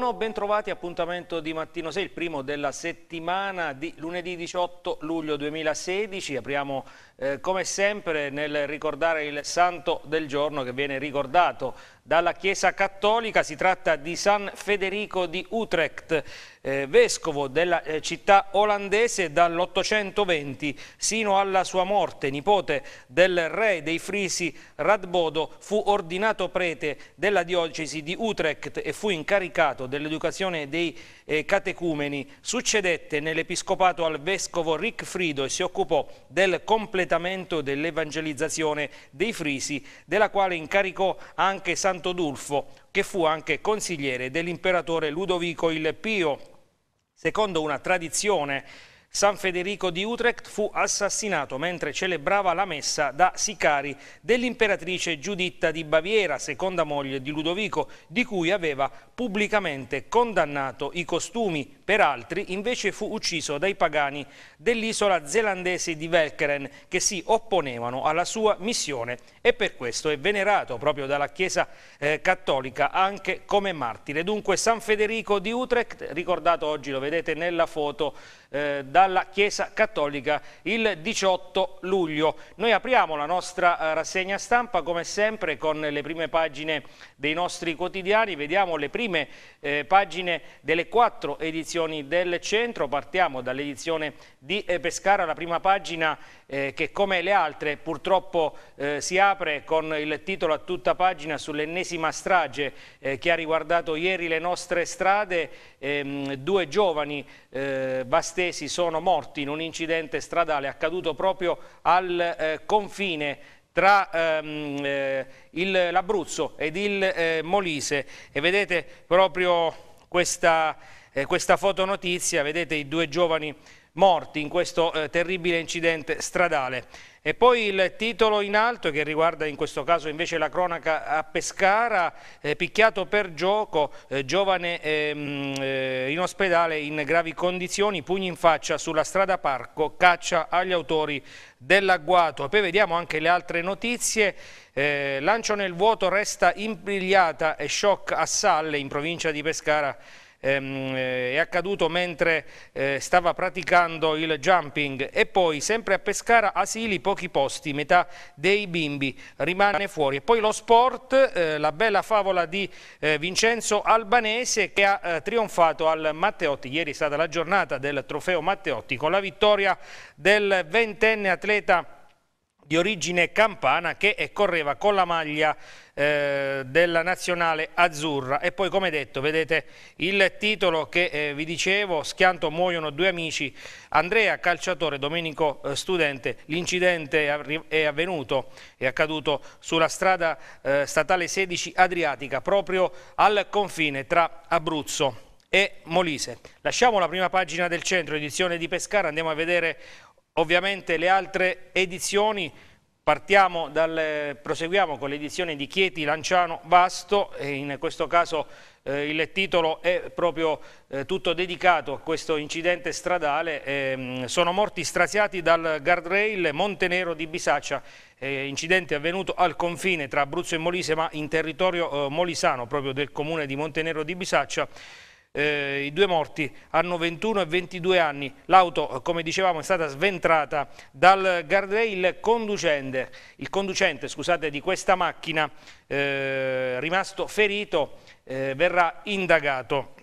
Buongiorno, bentrovati appuntamento di Mattino 6, il primo della settimana di lunedì 18 luglio 2016. Apriamo eh, come sempre nel ricordare il santo del giorno che viene ricordato dalla Chiesa Cattolica, si tratta di San Federico di Utrecht, eh, vescovo della eh, città olandese dall'820 sino alla sua morte, nipote del re dei Frisi Radbodo, fu ordinato prete della diocesi di Utrecht e fu incaricato dell'educazione dei eh, catecumeni. Succedette nell'Episcopato al Vescovo Ricfrido e si occupò del completamento dell'evangelizzazione dei Frisi, della quale incaricò anche Santo Dulfo, che fu anche consigliere dell'imperatore Ludovico il Pio, secondo una tradizione San Federico di Utrecht fu assassinato mentre celebrava la messa da sicari dell'imperatrice Giuditta di Baviera, seconda moglie di Ludovico, di cui aveva pubblicamente condannato i costumi. Per altri invece fu ucciso dai pagani dell'isola zelandese di Velkeren che si opponevano alla sua missione e per questo è venerato proprio dalla Chiesa eh, Cattolica anche come martire. Dunque San Federico di Utrecht, ricordato oggi, lo vedete nella foto, eh, da dalla Chiesa Cattolica il 18 luglio. Noi apriamo la nostra eh, rassegna stampa come sempre con le prime pagine dei nostri quotidiani, vediamo le prime eh, pagine delle quattro edizioni del centro, partiamo dall'edizione di eh, Pescara, la prima pagina eh, che come le altre purtroppo eh, si apre con il titolo a tutta pagina sull'ennesima strage eh, che ha riguardato ieri le nostre strade. Ehm, due giovani bastesi eh, sono morti in un incidente stradale accaduto proprio al eh, confine tra ehm, eh, l'Abruzzo ed il Molise e vedete proprio questa, questa fotonotizia, vedete i due giovani morti in questo eh, terribile incidente stradale. E poi il titolo in alto che riguarda in questo caso invece la cronaca a Pescara, eh, picchiato per gioco, eh, giovane ehm, eh, in ospedale in gravi condizioni, pugni in faccia sulla strada parco, caccia agli autori dell'agguato. Poi vediamo anche le altre notizie, eh, lancio nel vuoto resta imbrigliata e shock a Salle in provincia di Pescara ehm, eh, è accaduto mentre eh, stava praticando il jumping e poi sempre a Pescara asili pochi posti, metà dei bimbi rimane fuori. E poi lo sport, eh, la bella favola di eh, Vincenzo Albanese che ha eh, trionfato al Matteotti, ieri è stata la giornata del trofeo Matteotti con la vittoria del ventenne atleta di origine campana che eh, correva con la maglia eh, della nazionale azzurra e poi come detto vedete il titolo che eh, vi dicevo schianto muoiono due amici Andrea calciatore Domenico eh, studente l'incidente è avvenuto è accaduto sulla strada eh, statale 16 Adriatica proprio al confine tra Abruzzo e Molise. Lasciamo la prima pagina del centro, edizione di Pescara, andiamo a vedere ovviamente le altre edizioni. Dal, proseguiamo con l'edizione di Chieti, Lanciano, Vasto, in questo caso eh, il titolo è proprio eh, tutto dedicato a questo incidente stradale, eh, sono morti straziati dal guardrail Montenero di Bisaccia, eh, incidente avvenuto al confine tra Abruzzo e Molise ma in territorio eh, molisano proprio del comune di Montenero di Bisaccia, eh, I due morti hanno 21 e 22 anni. L'auto, eh, come dicevamo, è stata sventrata dal guardrail conducente, il conducente scusate, di questa macchina eh, rimasto ferito eh, verrà indagato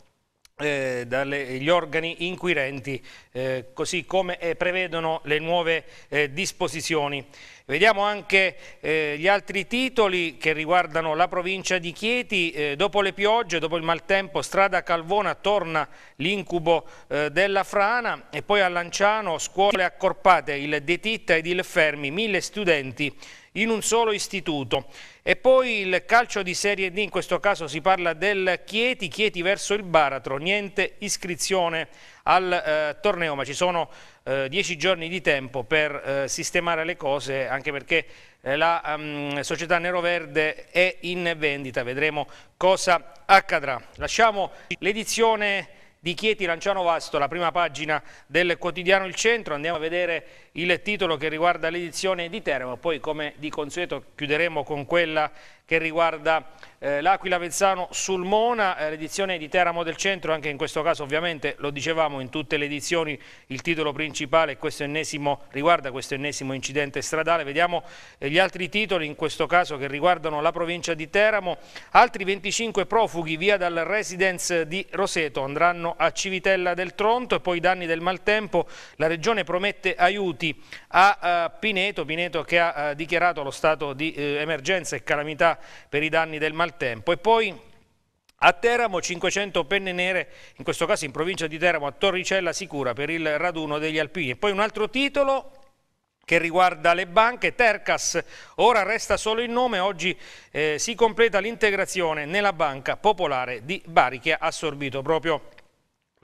eh, dagli organi inquirenti, eh, così come eh, prevedono le nuove eh, disposizioni. Vediamo anche eh, gli altri titoli che riguardano la provincia di Chieti. Eh, dopo le piogge, dopo il maltempo, strada Calvona torna l'incubo della frana e poi a Lanciano scuole accorpate, il De Titta ed il Fermi, mille studenti in un solo istituto. E poi il calcio di Serie D, in questo caso si parla del Chieti, Chieti verso il Baratro, niente iscrizione al eh, torneo, ma ci sono eh, dieci giorni di tempo per eh, sistemare le cose, anche perché eh, la um, società Verde è in vendita, vedremo cosa accadrà. Lasciamo l'edizione di Chieti Lanciano Vasto, la prima pagina del quotidiano Il Centro, andiamo a vedere il titolo che riguarda l'edizione di Teramo, poi come di consueto chiuderemo con quella che riguarda eh, l'Aquila Vezzano Sulmona, eh, l'edizione di Teramo del Centro, anche in questo caso ovviamente lo dicevamo in tutte le edizioni il titolo principale questo ennesimo, riguarda questo ennesimo incidente stradale, vediamo eh, gli altri titoli in questo caso che riguardano la provincia di Teramo, altri 25 profughi via dal residence di Roseto andranno a Civitella del Tronto e poi danni del maltempo, la regione promette aiuti riferiti a eh, Pineto, Pineto che ha eh, dichiarato lo stato di eh, emergenza e calamità per i danni del maltempo. E poi a Teramo 500 penne nere, in questo caso in provincia di Teramo, a Torricella Sicura per il raduno degli alpini. E poi un altro titolo che riguarda le banche, Tercas ora resta solo il nome, oggi eh, si completa l'integrazione nella banca popolare di Bari che ha assorbito proprio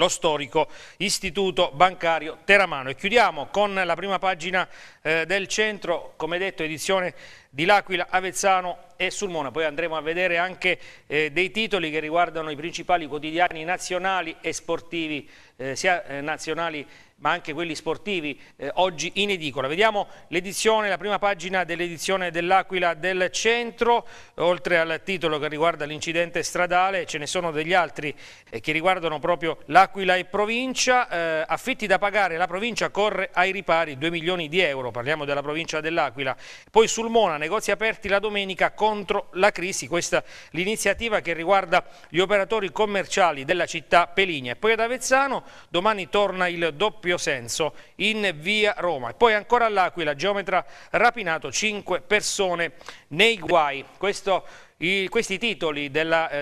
lo storico istituto bancario Teramano. E chiudiamo con la prima pagina eh, del centro, come detto edizione di L'Aquila, Avezzano e Sulmona. Poi andremo a vedere anche eh, dei titoli che riguardano i principali quotidiani nazionali e sportivi, eh, sia eh, nazionali che ma anche quelli sportivi eh, oggi in edicola. Vediamo l'edizione, la prima pagina dell'edizione dell'Aquila del Centro, oltre al titolo che riguarda l'incidente stradale, ce ne sono degli altri eh, che riguardano proprio l'Aquila e provincia, eh, affitti da pagare, la provincia corre ai ripari 2 milioni di euro, parliamo della provincia dell'Aquila. Poi Sulmona, negozi aperti la domenica contro la crisi, questa l'iniziativa che riguarda gli operatori commerciali della città Peligna. E poi ad Avezzano domani torna il doppio Fabio Senso in via Roma. E poi ancora all'Aquila, geometra rapinato 5 persone nei guai. Questo, i, questi titoli eh,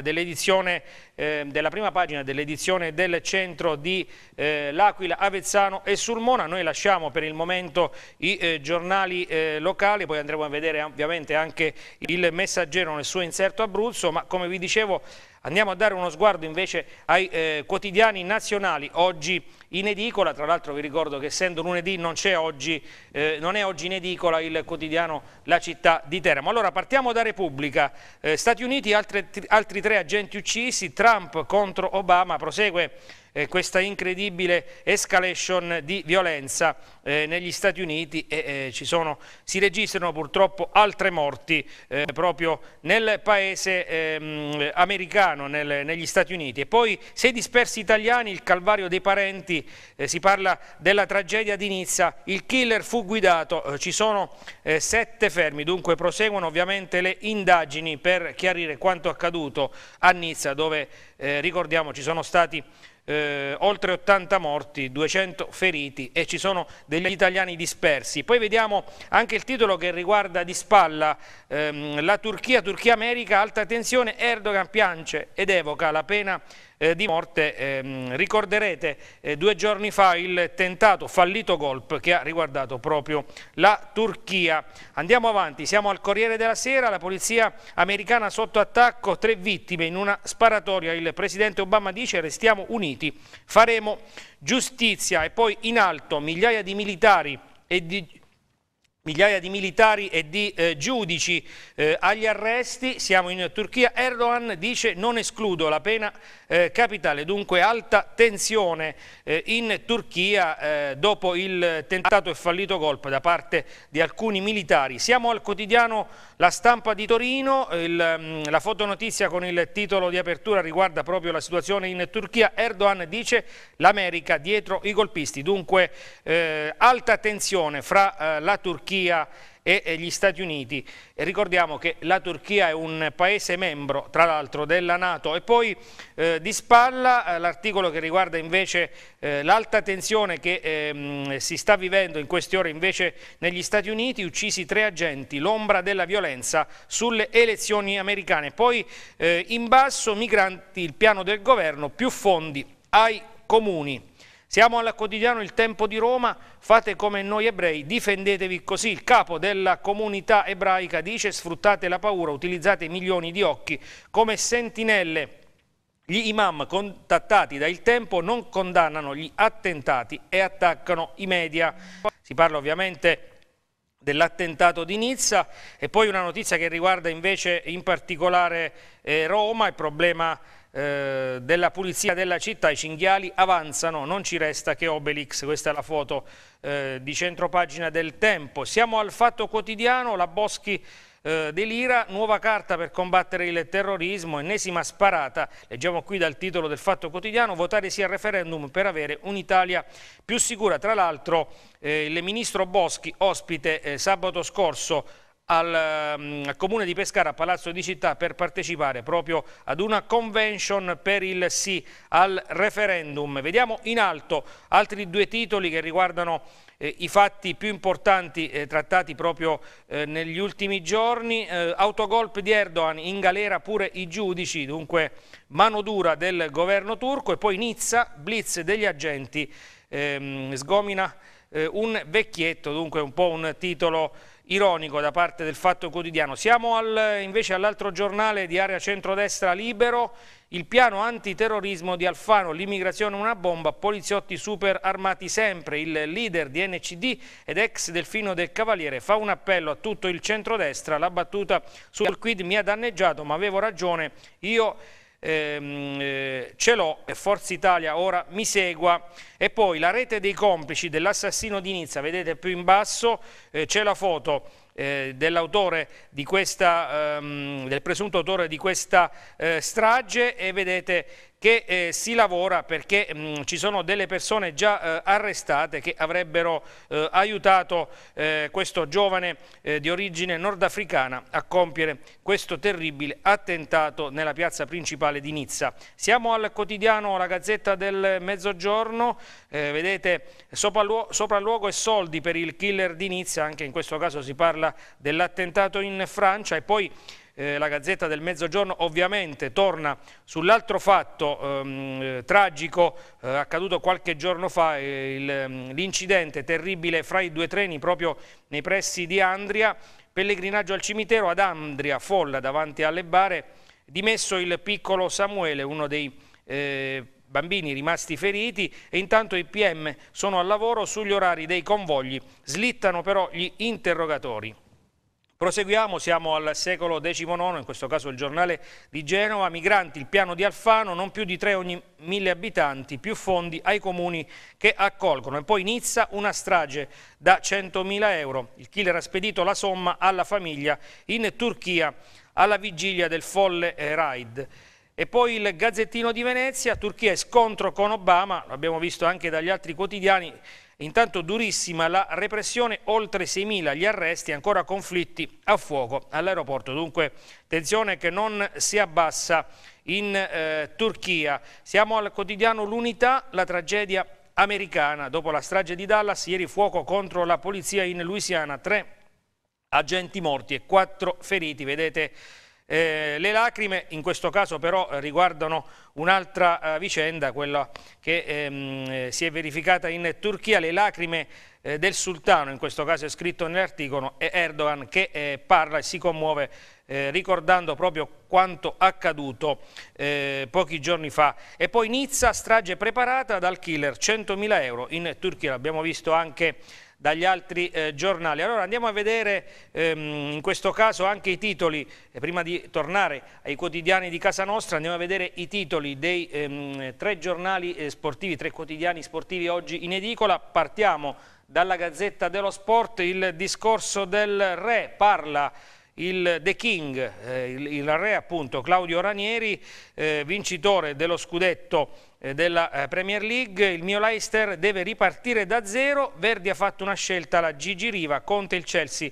dell'edizione dell eh, della prima pagina dell'edizione del centro di eh, L'Aquila, Avezzano e Sulmona. Noi lasciamo per il momento i eh, giornali eh, locali, poi andremo a vedere ovviamente anche il messaggero nel suo inserto Abruzzo, ma come vi dicevo Andiamo a dare uno sguardo invece ai eh, quotidiani nazionali oggi in edicola, tra l'altro vi ricordo che essendo lunedì non, è oggi, eh, non è oggi in edicola il quotidiano La città di Teramo. Allora partiamo da Repubblica, eh, Stati Uniti altre, altri tre agenti uccisi, Trump contro Obama, prosegue eh, questa incredibile escalation di violenza eh, negli Stati Uniti e eh, sono, si registrano purtroppo altre morti eh, proprio nel paese ehm, americano, nel, negli Stati Uniti. E poi sei dispersi italiani, il calvario dei parenti, eh, si parla della tragedia di Nizza, il killer fu guidato, ci sono sette fermi, dunque proseguono ovviamente le indagini per chiarire quanto accaduto a Nizza dove eh, ricordiamo ci sono stati eh, oltre 80 morti, 200 feriti e ci sono degli italiani dispersi. Poi vediamo anche il titolo che riguarda di spalla ehm, la Turchia, Turchia-America, alta tensione, Erdogan piange ed evoca la pena eh, di morte. Ehm, ricorderete eh, due giorni fa il tentato fallito golp che ha riguardato proprio la Turchia. Andiamo avanti, siamo al Corriere della Sera, la polizia americana sotto attacco, tre vittime in una sparatoria. Il presidente Obama dice restiamo uniti, faremo giustizia e poi in alto migliaia di militari e di migliaia di militari e di eh, giudici eh, agli arresti, siamo in Turchia, Erdogan dice non escludo la pena eh, capitale, dunque alta tensione eh, in Turchia eh, dopo il tentato e fallito golpe da parte di alcuni militari. Siamo al quotidiano La Stampa di Torino, il, mm, la fotonotizia con il titolo di apertura riguarda proprio la situazione in Turchia, Erdogan dice l'America dietro i golpisti, dunque eh, alta tensione fra la Turchia Turchia e gli Stati Uniti. E ricordiamo che la Turchia è un paese membro, tra l'altro, della Nato. E poi eh, di spalla eh, l'articolo che riguarda invece eh, l'alta tensione che ehm, si sta vivendo in queste ore invece negli Stati Uniti, uccisi tre agenti, l'ombra della violenza sulle elezioni americane. Poi eh, in basso migranti, il piano del governo, più fondi ai comuni. Siamo al quotidiano Il Tempo di Roma, fate come noi ebrei, difendetevi così. Il capo della comunità ebraica dice sfruttate la paura, utilizzate milioni di occhi come sentinelle. Gli imam contattati da Il Tempo non condannano gli attentati e attaccano i media. Si parla ovviamente dell'attentato di Nizza e poi una notizia che riguarda invece in particolare eh, Roma, il problema eh, della pulizia della città, i cinghiali avanzano, non ci resta che Obelix, questa è la foto eh, di centropagina del Tempo. Siamo al Fatto Quotidiano, la Boschi eh, delira, nuova carta per combattere il terrorismo, ennesima sparata, leggiamo qui dal titolo del Fatto Quotidiano, votare sì referendum per avere un'Italia più sicura. Tra l'altro eh, il ministro Boschi, ospite eh, sabato scorso al um, Comune di Pescara a Palazzo di Città per partecipare proprio ad una convention per il sì al referendum. Vediamo in alto altri due titoli che riguardano eh, i fatti più importanti eh, trattati proprio eh, negli ultimi giorni. Eh, autogolp di Erdogan in galera pure i giudici, dunque mano dura del governo turco e poi Nizza, blitz degli agenti, ehm, sgomina eh, un vecchietto, dunque un po' un titolo ironico da parte del Fatto Quotidiano. Siamo al, invece all'altro giornale di area centrodestra libero, il piano antiterrorismo di Alfano, l'immigrazione una bomba, poliziotti super armati sempre, il leader di NCD ed ex Delfino del Cavaliere fa un appello a tutto il centrodestra, la battuta sul quid mi ha danneggiato ma avevo ragione, io ehm, eh, ce l'ho e Forza Italia ora mi segua e poi la rete dei complici dell'assassino di Nizza, vedete più in basso eh, c'è la foto eh, dell'autore di questa, ehm, del presunto autore di questa eh, strage e vedete che eh, si lavora perché mh, mm, ci sono delle persone già eh, arrestate che avrebbero eh, aiutato eh, questo giovane eh, di origine nordafricana a compiere questo terribile attentato nella piazza principale di Nizza. Siamo al quotidiano La Gazzetta del Mezzogiorno, eh, vedete sopralluogo e soldi per il killer di Nizza, anche in questo caso si parla dell'attentato in Francia e poi eh, la Gazzetta del Mezzogiorno ovviamente torna sull'altro fatto ehm, eh, tragico eh, accaduto qualche giorno fa, eh, ehm, l'incidente terribile fra i due treni proprio nei pressi di Andria, pellegrinaggio al cimitero ad Andria, folla davanti alle bare, dimesso il piccolo Samuele, uno dei eh, bambini rimasti feriti e intanto i PM sono al lavoro sugli orari dei convogli, slittano però gli interrogatori. Proseguiamo, siamo al secolo XIX, in questo caso il giornale di Genova, migranti, il piano di Alfano, non più di tre ogni mille abitanti, più fondi ai comuni che accolgono. E poi inizia una strage da 100.000 euro, il killer ha spedito la somma alla famiglia in Turchia alla vigilia del folle eh, raid. E poi il Gazzettino di Venezia, Turchia è scontro con Obama, l'abbiamo visto anche dagli altri quotidiani, Intanto durissima la repressione, oltre 6.000 gli arresti, ancora conflitti a fuoco all'aeroporto. Dunque tensione che non si abbassa in eh, Turchia. Siamo al quotidiano L'Unità, la tragedia americana. Dopo la strage di Dallas, ieri fuoco contro la polizia in Louisiana, tre agenti morti e quattro feriti. Vedete eh, le lacrime in questo caso però riguardano un'altra eh, vicenda, quella che ehm, eh, si è verificata in Turchia, le lacrime eh, del sultano, in questo caso è scritto nell'articolo, è Erdogan che eh, parla e si commuove eh, ricordando proprio quanto accaduto pochi giorni fa. E poi Nizza, strage preparata dal killer, 100.000 euro in Turchia, l'abbiamo visto anche dagli altri eh, giornali. Allora andiamo a vedere ehm, in questo caso anche i titoli, eh, prima di tornare ai quotidiani di casa nostra, andiamo a vedere i titoli dei ehm, tre giornali eh, sportivi, tre quotidiani sportivi oggi in edicola. Partiamo dalla Gazzetta dello Sport, il discorso del re parla il The King, eh, il, il, re appunto Claudio Ranieri, eh, vincitore dello scudetto eh, della eh, Premier League, il mio Leicester deve ripartire da zero, Verdi ha fatto una scelta la Gigi Riva, Conte il Chelsea,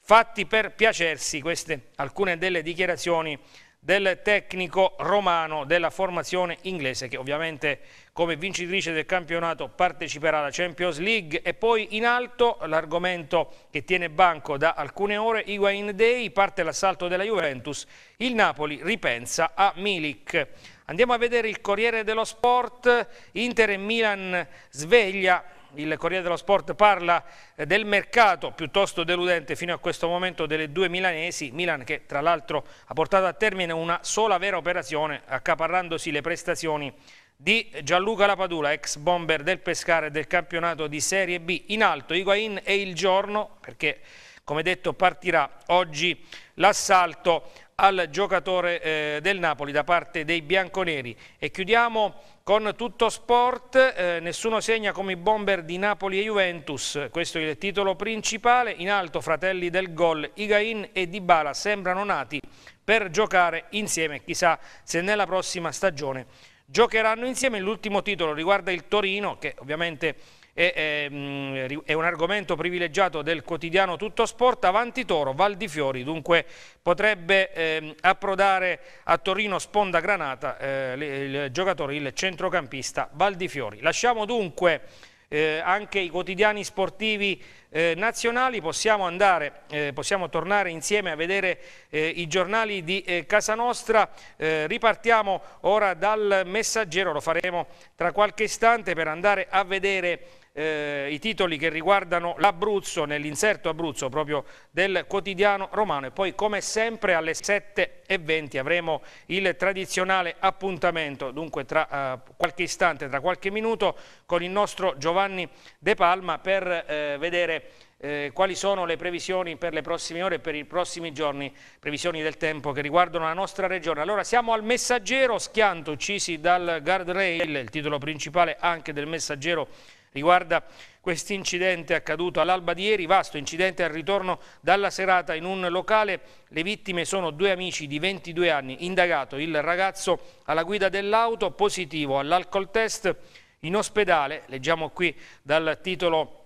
fatti per piacersi, queste alcune delle dichiarazioni del tecnico romano della formazione inglese che ovviamente come vincitrice del campionato parteciperà alla Champions League e poi in alto l'argomento che tiene banco da alcune ore Higuain Day parte l'assalto della Juventus il Napoli ripensa a Milik Andiamo a vedere il Corriere dello Sport, Inter e Milan sveglia, il Corriere dello Sport parla eh, del mercato piuttosto deludente fino a questo momento delle due milanesi, Milan che tra l'altro ha portato a termine una sola vera operazione accaparrandosi le prestazioni di Gianluca Lapadula, ex bomber del Pescare del campionato di Serie B. In alto Higuain è il giorno perché come detto partirà oggi l'assalto al giocatore eh, del Napoli da parte dei bianconeri. E chiudiamo con tutto sport, eh, nessuno segna come i bomber di Napoli e Juventus, questo è il titolo principale, in alto fratelli del gol, Igain e Dybala sembrano nati per giocare insieme, chissà se nella prossima stagione giocheranno insieme. L'ultimo titolo riguarda il Torino che ovviamente e, e, ehm, è un argomento privilegiato del quotidiano Tutto Sport, Avanti Toro, Val di Fiori, dunque potrebbe eh, approdare a Torino Sponda Granata eh, il giocatore, il centrocampista Val di Fiori. Lasciamo dunque eh, anche i quotidiani sportivi eh, nazionali, possiamo, andare, eh, possiamo tornare insieme a vedere eh, i giornali di eh, Casa Nostra, eh, ripartiamo ora dal messaggero, lo faremo tra qualche istante per andare a vedere eh, i titoli che riguardano l'Abruzzo, nell'inserto Abruzzo proprio del quotidiano romano e poi come sempre alle 7.20 avremo il tradizionale appuntamento, dunque tra eh, qualche istante, tra qualche minuto con il nostro Giovanni De Palma per eh, vedere eh, quali sono le previsioni per le prossime ore e per i prossimi giorni, previsioni del tempo che riguardano la nostra regione. Allora siamo al messaggero Schianto, uccisi dal guardrail, il titolo principale anche del messaggero Riguarda questo incidente accaduto all'alba di ieri, vasto incidente al ritorno dalla serata in un locale, le vittime sono due amici di 22 anni, indagato il ragazzo alla guida dell'auto, positivo all'alcol test in ospedale, leggiamo qui dal titolo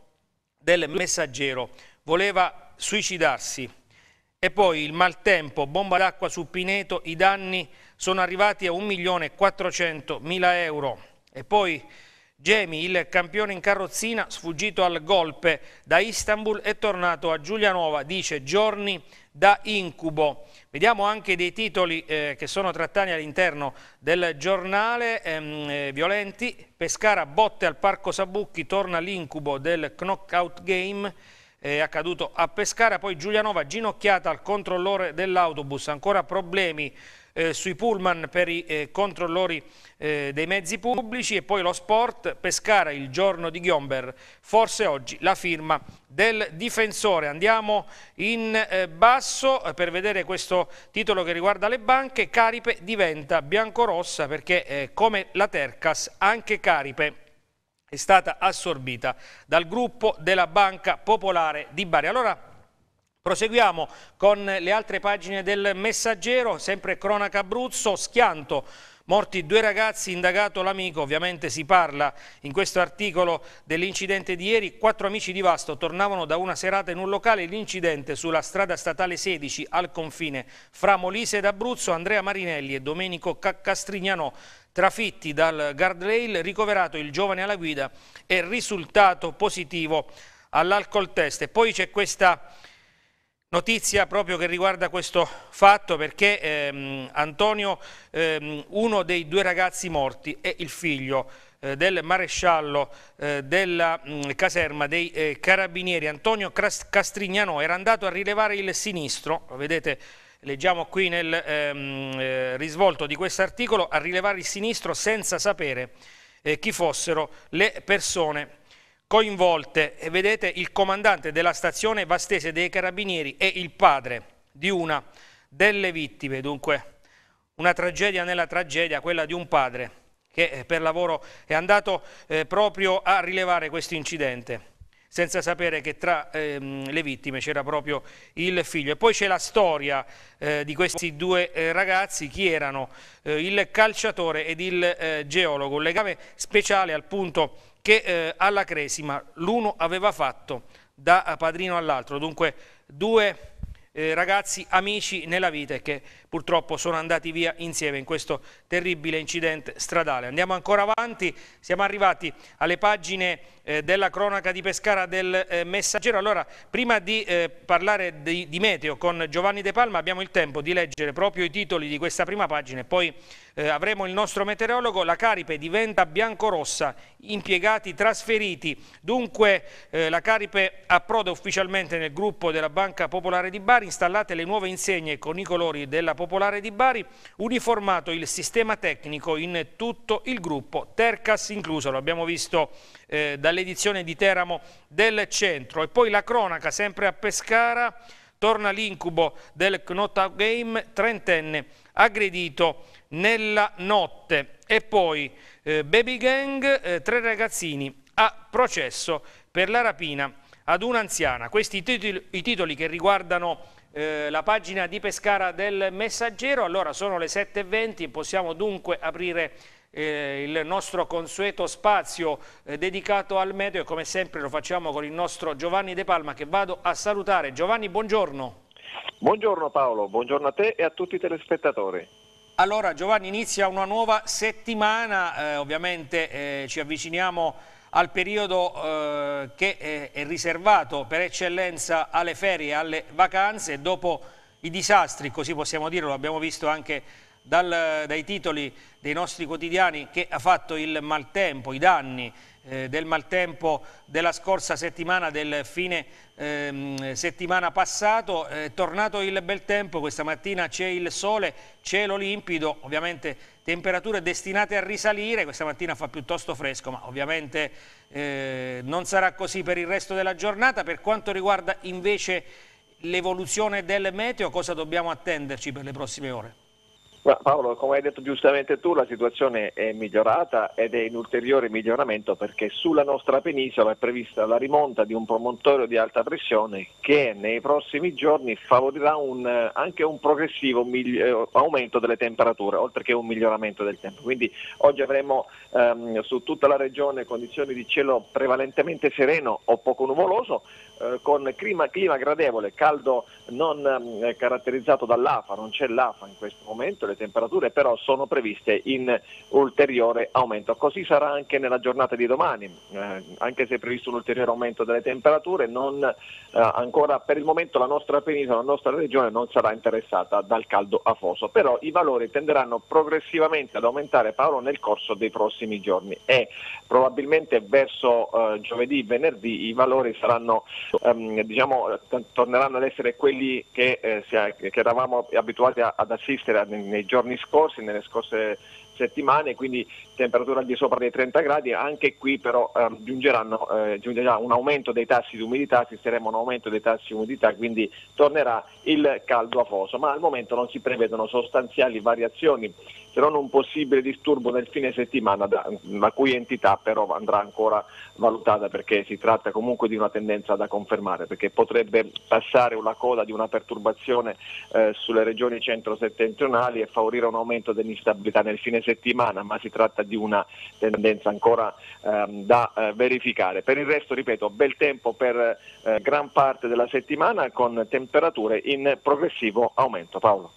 del messaggero, voleva suicidarsi. E poi il maltempo, bomba d'acqua su Pineto, i danni sono arrivati a 1.400.000 euro. E poi Gemi, il campione in carrozzina, sfuggito al golpe da Istanbul, è tornato a Giulianova, dice Giorni da incubo. Vediamo anche dei titoli eh, che sono trattati all'interno del giornale ehm, eh, Violenti. Pescara botte al Parco Sabucchi, torna l'incubo del knockout game è accaduto a Pescara, poi Giulianova ginocchiata al controllore dell'autobus, ancora problemi eh, sui pullman per i eh, controllori eh, dei mezzi pubblici e poi lo sport, Pescara il giorno di Ghiomber, forse oggi la firma del difensore. Andiamo in eh, basso eh, per vedere questo titolo che riguarda le banche, Caripe diventa biancorossa perché eh, come la Tercas anche Caripe è stata assorbita dal gruppo della Banca Popolare di Bari. Allora Proseguiamo con le altre pagine del Messaggero, sempre cronaca Abruzzo, schianto. Morti due ragazzi, indagato l'amico, ovviamente si parla in questo articolo dell'incidente di ieri, quattro amici di Vasto tornavano da una serata in un locale, l'incidente sulla strada statale 16 al confine fra Molise ed Abruzzo, Andrea Marinelli e Domenico Castrignano trafitti dal guardrail, ricoverato il giovane alla guida e risultato positivo all'alcol test. E poi c'è questa Notizia proprio che riguarda questo fatto perché ehm, Antonio, ehm, uno dei due ragazzi morti, è il figlio eh, del maresciallo eh, della mh, mm, caserma dei eh, carabinieri. Antonio Castrignano era andato a rilevare il sinistro, lo vedete leggiamo qui nel ehm, eh, risvolto di questo articolo, a rilevare il sinistro senza sapere eh, chi fossero le persone coinvolte, vedete, il comandante della stazione Vastese dei Carabinieri e il padre di una delle vittime, dunque una tragedia nella tragedia, quella di un padre che eh, per lavoro è andato eh, proprio a rilevare questo incidente, senza sapere che tra ehm, le vittime c'era proprio il figlio. E poi c'è la storia eh, di questi due eh, ragazzi, chi erano eh, il calciatore ed il eh, geologo, un legame speciale al punto che eh, alla Cresima l'uno aveva fatto da eh, padrino all'altro, dunque due eh, ragazzi amici nella vita che purtroppo sono andati via insieme in questo terribile incidente stradale. Andiamo ancora avanti, siamo arrivati alle pagine eh, della cronaca di Pescara del eh, Messaggero. Allora, prima di eh, parlare di, di Meteo con Giovanni De Palma abbiamo il tempo di leggere proprio i titoli di questa prima pagina e poi eh, avremo il nostro meteorologo, la caripe diventa biancorossa, impiegati trasferiti. Dunque eh, la caripe approda ufficialmente nel gruppo della Banca Popolare di Bari, installate le nuove insegne con i colori della Popolare di Bari, uniformato il sistema tecnico in tutto il gruppo, Tercas incluso, lo abbiamo visto eh, dall'edizione di Teramo del centro. E poi la cronaca, sempre a Pescara, torna l'incubo del Knotta Game, trentenne aggredito nella notte. E poi eh, Baby Gang, eh, tre ragazzini a processo per la rapina ad un'anziana. Questi i titoli, i titoli che riguardano eh, la pagina di Pescara del Messaggero. Allora sono le 7.20, e possiamo dunque aprire eh, il nostro consueto spazio eh, dedicato al meteo e come sempre lo facciamo con il nostro Giovanni De Palma che vado a salutare. Giovanni, buongiorno. Buongiorno Paolo, buongiorno a te e a tutti i telespettatori. Allora Giovanni inizia una nuova settimana, eh, ovviamente eh, ci avviciniamo al periodo eh, che eh, è riservato per eccellenza alle ferie, alle vacanze, dopo i disastri, così possiamo dire, lo abbiamo visto anche dal, dai titoli dei nostri quotidiani che ha fatto il maltempo, i danni eh, del maltempo della scorsa settimana, del fine ehm, settimana passato. È tornato il bel tempo, questa mattina c'è il sole, cielo limpido, ovviamente temperature destinate a risalire, questa mattina fa piuttosto fresco, ma ovviamente eh, non sarà così per il resto della giornata. Per quanto riguarda invece l'evoluzione del meteo, cosa dobbiamo attenderci per le prossime ore? Paolo, come hai detto giustamente tu, la situazione è migliorata ed è in ulteriore miglioramento perché sulla nostra penisola è prevista la rimonta di un promontorio di alta pressione che nei prossimi giorni favorirà un, anche un progressivo migli- eh, aumento delle temperature, oltre che un miglioramento del tempo. Quindi oggi avremo ehm, su tutta la regione condizioni di cielo prevalentemente sereno o poco nuvoloso, eh, con clima, clima, gradevole, caldo non mm, eh, caratterizzato dall'afa, non c'è l'afa in questo momento, le temperature però sono previste in ulteriore aumento. Così sarà anche nella giornata di domani, eh, anche se è previsto un ulteriore aumento delle temperature, non, eh, ancora per il momento la nostra penisola, la nostra regione non sarà interessata dal caldo afoso, però i valori tenderanno progressivamente ad aumentare Paolo nel corso dei prossimi giorni e probabilmente verso eh, giovedì, venerdì i valori saranno ehm, diciamo, t- torneranno ad essere quelli che, eh, sia, che eravamo abituati a- ad assistere nei-, nei giorni scorsi, nelle scorse settimane, quindi temperatura al di sopra dei 30 gradi, anche qui però eh, giungeranno, eh, giungerà un aumento dei tassi di umidità, assisteremo a un aumento dei tassi di umidità, quindi tornerà il caldo afoso, ma al momento non si prevedono sostanziali variazioni se non un possibile disturbo nel fine settimana, da, la cui entità però andrà ancora valutata perché si tratta comunque di una tendenza da confermare, perché potrebbe passare la coda di una perturbazione eh, sulle regioni centro-settentrionali e favorire un aumento dell'instabilità nel fine settimana, ma si tratta di una tendenza ancora eh, da eh, verificare. Per il resto, ripeto, bel tempo per eh, gran parte della settimana con temperature in progressivo aumento. Paolo.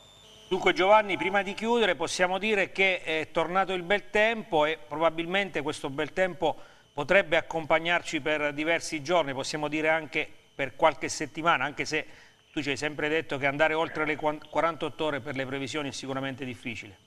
Dunque Giovanni, prima di chiudere possiamo dire che è tornato il bel tempo e probabilmente questo bel tempo potrebbe accompagnarci per diversi giorni, possiamo dire anche per qualche settimana, anche se tu ci hai sempre detto che andare oltre le 48 ore per le previsioni è sicuramente difficile.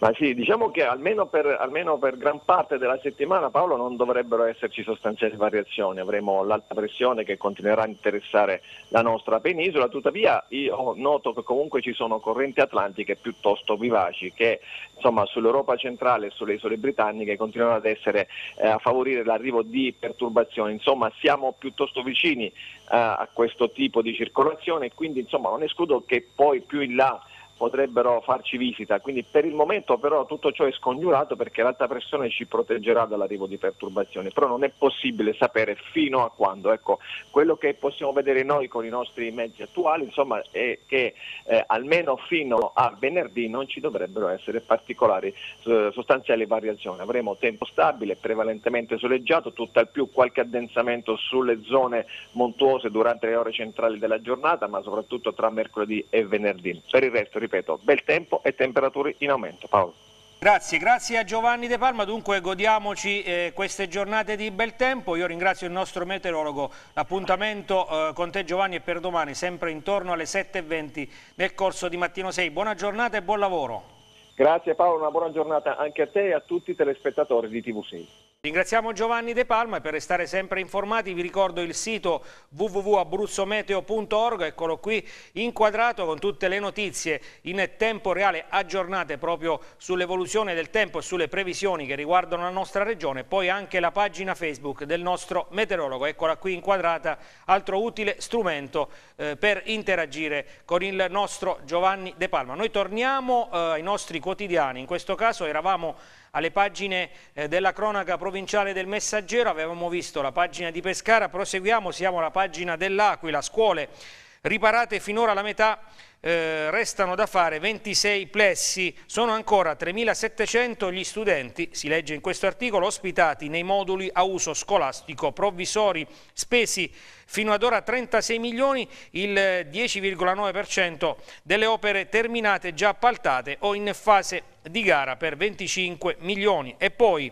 Ma sì, diciamo che almeno per, almeno per, gran parte della settimana Paolo non dovrebbero esserci sostanziali variazioni, avremo l'alta pressione che continuerà a interessare la nostra penisola, tuttavia io noto che comunque ci sono correnti atlantiche piuttosto vivaci che insomma, sull'Europa centrale e sulle isole britanniche continuano ad essere eh, a favorire l'arrivo di perturbazioni, insomma siamo piuttosto vicini eh, a questo tipo di circolazione quindi insomma, non escludo che poi più in là potrebbero farci visita, quindi per il momento però tutto ciò è scongiurato perché l'alta pressione ci proteggerà dall'arrivo di perturbazioni, però non è possibile sapere fino a quando. Ecco, quello che possiamo vedere noi con i nostri mezzi attuali insomma, è che eh, almeno fino a venerdì non ci dovrebbero essere particolari eh, sostanziali variazioni, avremo tempo stabile, prevalentemente soleggiato, tutt'al più qualche addensamento sulle zone montuose durante le ore centrali della giornata, ma soprattutto tra mercoledì e venerdì. Per il resto ripeto, bel tempo e temperature in aumento. Paolo. Grazie, grazie a Giovanni De Palma, dunque godiamoci eh, queste giornate di bel tempo, io ringrazio il nostro meteorologo, l'appuntamento eh, con te Giovanni è per domani, sempre intorno alle 7.20 nel corso di Mattino 6, buona giornata e buon lavoro. Grazie Paolo, una buona giornata anche a te e a tutti i telespettatori di TV6. Ringraziamo Giovanni De Palma e per restare sempre informati vi ricordo il sito www.abruzzometeo.org, eccolo qui inquadrato con tutte le notizie in tempo reale aggiornate proprio sull'evoluzione del tempo e sulle previsioni che riguardano la nostra regione, poi anche la pagina Facebook del nostro meteorologo, eccola qui inquadrata, altro utile strumento eh, per interagire con il nostro Giovanni De Palma. Noi torniamo eh, ai nostri quotidiani, in questo caso eravamo alle pagine eh, della cronaca provinciale del Messaggero, avevamo visto la pagina di Pescara, proseguiamo, siamo alla pagina dell'Aquila, scuole riparate finora la metà eh, restano da fare 26 plessi, sono ancora 3.700 gli studenti, si legge in questo articolo, ospitati nei moduli a uso scolastico provvisori, spesi fino ad ora 36 milioni, il 10,9% delle opere terminate già appaltate o in fase di gara per 25 milioni. E poi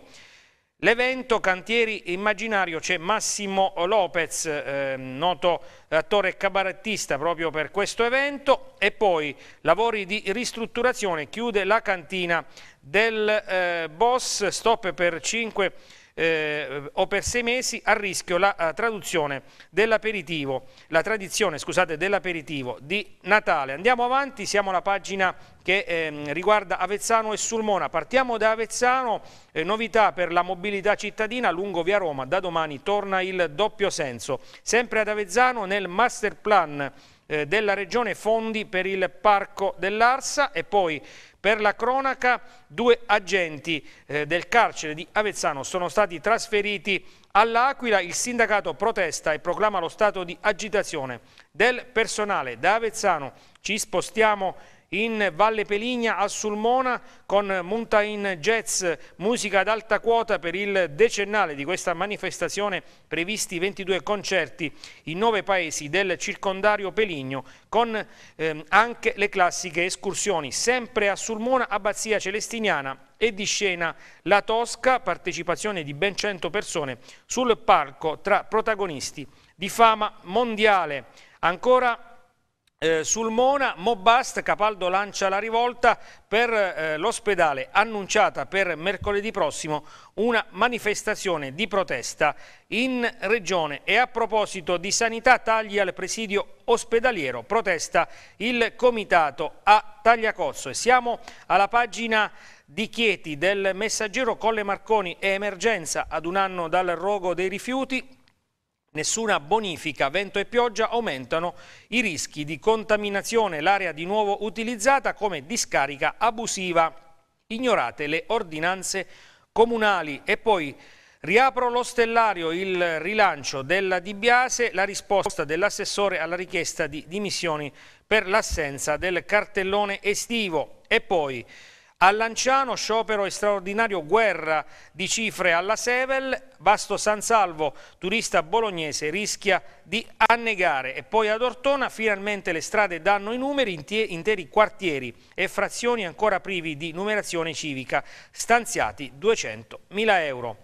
L'evento Cantieri Immaginario c'è Massimo Lopez, eh, noto attore e cabarettista proprio per questo evento e poi lavori di ristrutturazione, chiude la cantina del eh, Boss, stop per 5 eh, o per sei mesi a rischio la, la eh, traduzione dell'aperitivo, la tradizione scusate, dell'aperitivo di Natale. Andiamo avanti, siamo alla pagina che eh, riguarda Avezzano e Sulmona. Partiamo da Avezzano, eh, novità per la mobilità cittadina lungo via Roma, da domani torna il doppio senso. Sempre ad Avezzano nel master plan eh, della regione fondi per il parco dell'Arsa e poi per la cronaca due agenti eh, del carcere di Avezzano sono stati trasferiti all'Aquila, il sindacato protesta e proclama lo stato di agitazione del personale. Da Avezzano ci spostiamo in Valle Peligna a Sulmona con Mountain Jazz, musica ad alta quota per il decennale di questa manifestazione previsti 22 concerti in nove paesi del circondario Peligno con ehm, anche le classiche escursioni, sempre a Sulmona, Abbazia Celestiniana e di scena La Tosca, partecipazione di ben 100 persone sul palco tra protagonisti di fama mondiale. Ancora eh, sul Mona, Mobast, Capaldo lancia la rivolta per eh, l'ospedale, annunciata per mercoledì prossimo una manifestazione di protesta in regione. E a proposito di sanità, tagli al presidio ospedaliero, protesta il comitato a Tagliacozzo. E siamo alla pagina di Chieti del messaggero Colle Marconi e emergenza ad un anno dal rogo dei rifiuti. Nessuna bonifica, vento e pioggia aumentano i rischi di contaminazione, l'area di nuovo utilizzata come discarica abusiva. Ignorate le ordinanze comunali e poi Riapro lo stellario, il rilancio della Dibiase, la risposta dell'assessore alla richiesta di dimissioni per l'assenza del cartellone estivo e poi a Lanciano sciopero e straordinario guerra di cifre alla Sevel, Vasto San Salvo, turista bolognese, rischia di annegare. E poi ad Ortona finalmente le strade danno i numeri, interi quartieri e frazioni ancora privi di numerazione civica, stanziati 200.000 euro.